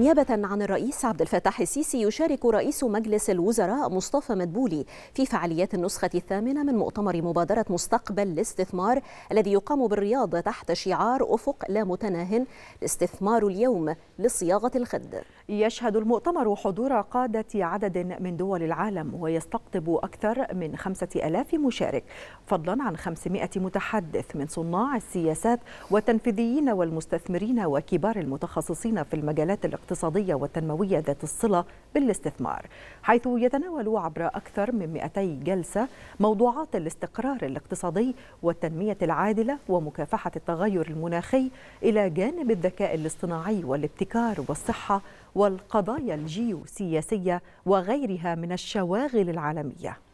نيابة عن الرئيس عبد الفتاح السيسي يشارك رئيس مجلس الوزراء مصطفى مدبولي في فعاليات النسخة الثامنة من مؤتمر مبادرة مستقبل الاستثمار الذي يقام بالرياض تحت شعار أفق لا متناه الاستثمار اليوم لصياغة الخد يشهد المؤتمر حضور قادة عدد من دول العالم ويستقطب أكثر من خمسة ألاف مشارك فضلا عن 500 متحدث من صناع السياسات والتنفيذيين والمستثمرين وكبار المتخصصين في المجالات الاقتصادية الاقتصادية والتنموية ذات الصلة بالاستثمار حيث يتناول عبر أكثر من 200 جلسة موضوعات الاستقرار الاقتصادي والتنمية العادلة ومكافحة التغير المناخي إلى جانب الذكاء الاصطناعي والابتكار والصحة والقضايا الجيوسياسية وغيرها من الشواغل العالمية